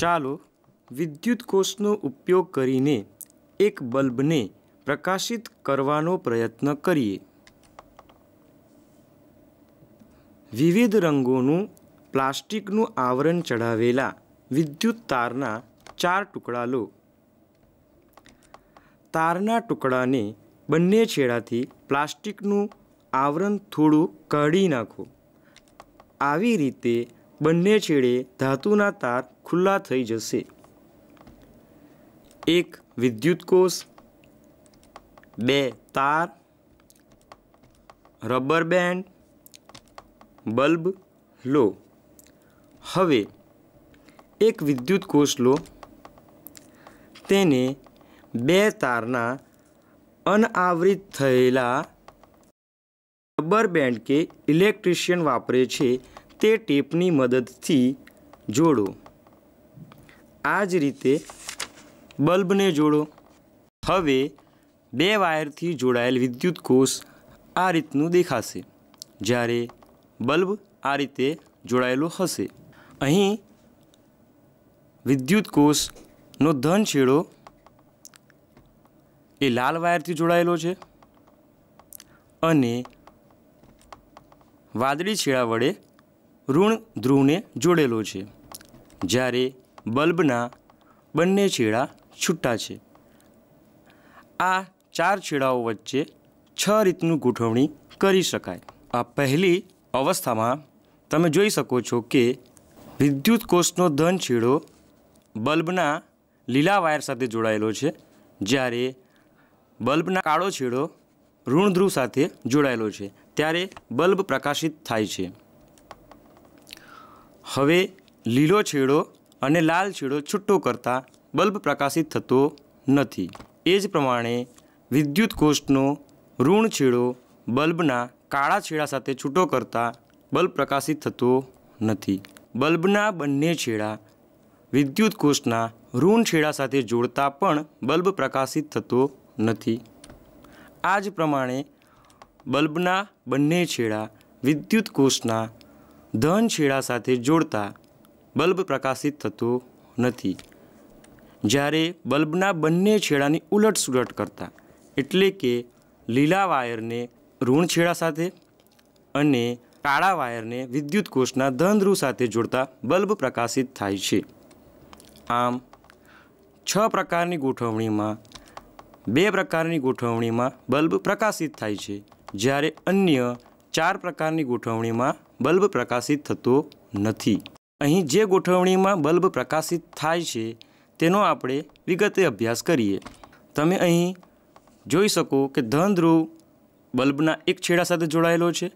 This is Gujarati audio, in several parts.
ચાલો વિદ્યુત કોષનો ઉપયોગ કરીને એક બલ્બને પ્રકાશિત કરવાનો પ્રયત્ન કરીએ વિવિધ રંગોનું પ્લાસ્ટિકનું આવરણ ચઢાવેલા વિદ્યુત તારના ચાર ટુકડા લો તારના ટુકડાને બંને છેડાથી પ્લાસ્ટિકનું આવરણ થોડું કાઢી નાખો આવી રીતે બંને છેડે ધાતુના તાર ખુલ્લા થઈ જશે એક વિદ્યુત કોષ બે તાર રબર બેન્ડ બલ્બ લો હવે એક વિદ્યુત કોષ લો તેને બે તારના અનાવૃત થયેલા રબર બેન્ડ કે ઇલેક્ટ્રિશિયન વાપરે છે તે ટેપની મદદથી જોડો આ જ રીતે બલ્બને જોડો હવે બે વાયરથી જોડાયેલ વિદ્યુત કોષ આ રીતનું દેખાશે જ્યારે બલ્બ આ રીતે જોડાયેલો હશે અહીં વિદ્યુત કોષનો ધન છેડો એ લાલ વાયરથી જોડાયેલો છે અને વાદળી છેડા વડે ઋણ ધ્રુવને જોડેલો છે જ્યારે બલ્બના બંને છેડા છૂટા છે આ ચાર છેડાઓ વચ્ચે છ રીતનું ગોઠવણી કરી શકાય આ પહેલી અવસ્થામાં તમે જોઈ શકો છો કે વિદ્યુત કોષનો ધન છેડો બલ્બના લીલા વાયર સાથે જોડાયેલો છે જ્યારે બલ્બના કાળો છેડો ઋણ ધ્રુવ સાથે જોડાયેલો છે ત્યારે બલ્બ પ્રકાશિત થાય છે હવે લીલો છેડો અને લાલ છેડો છૂટો કરતાં બલ્બ પ્રકાશિત થતો નથી એ જ પ્રમાણે વિદ્યુત કોષનો ઋણ છેડો બલ્બના કાળા છેડા સાથે છૂટો કરતાં બલ્બ પ્રકાશિત થતો નથી બલ્બના બંને છેડા વિદ્યુત કોષના ઋણ છેડા સાથે જોડતા પણ બલ્બ પ્રકાશિત થતો નથી આ જ પ્રમાણે બલ્બના બંને છેડા વિદ્યુત કોષના ધન છેડા સાથે જોડતા બલ્બ પ્રકાશિત થતો નથી જ્યારે બલ્બના બંને છેડાની ઉલટસુલટ કરતા એટલે કે લીલા વાયરને ઋણ છેડા સાથે અને કાળા વાયરને વિદ્યુત કોષના ધનધ્રુવ સાથે જોડતા બલ્બ પ્રકાશિત થાય છે આમ છ પ્રકારની ગોઠવણીમાં બે પ્રકારની ગોઠવણીમાં બલ્બ પ્રકાશિત થાય છે જ્યારે અન્ય ચાર પ્રકારની ગોઠવણીમાં બલ્બ પ્રકાશિત થતો નથી અહીં જે ગોઠવણીમાં બલ્બ પ્રકાશિત થાય છે તેનો આપણે વિગતે અભ્યાસ કરીએ તમે અહીં જોઈ શકો કે ધન ધ્રુવ બલ્બના એક છેડા સાથે જોડાયેલો છે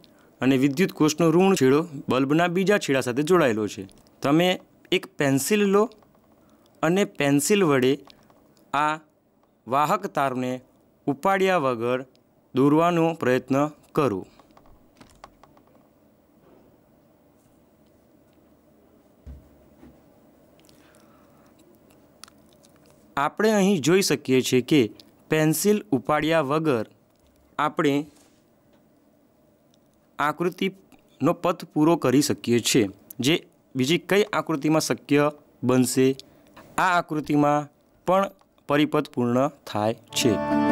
અને વિદ્યુત કોષનો ઋણ છેડો બલ્બના બીજા છેડા સાથે જોડાયેલો છે તમે એક પેન્સિલ લો અને પેન્સિલ વડે આ વાહક તારને ઉપાડ્યા વગર દોરવાનો પ્રયત્ન કરો આપણે અહીં જોઈ શકીએ છીએ કે પેન્સિલ ઉપાડ્યા વગર આપણે આકૃતિનો પથ પૂરો કરી શકીએ છીએ જે બીજી કઈ આકૃતિમાં શક્ય બનશે આ આકૃતિમાં પણ પરિપથ પૂર્ણ થાય છે